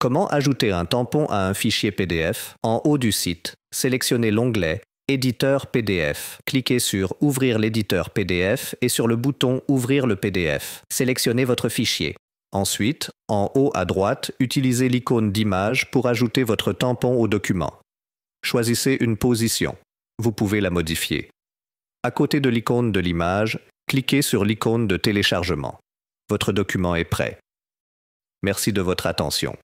Comment ajouter un tampon à un fichier PDF En haut du site, sélectionnez l'onglet Éditeur PDF. Cliquez sur Ouvrir l'éditeur PDF et sur le bouton Ouvrir le PDF. Sélectionnez votre fichier. Ensuite, en haut à droite, utilisez l'icône d'image pour ajouter votre tampon au document. Choisissez une position. Vous pouvez la modifier. À côté de l'icône de l'image, cliquez sur l'icône de téléchargement. Votre document est prêt. Merci de votre attention.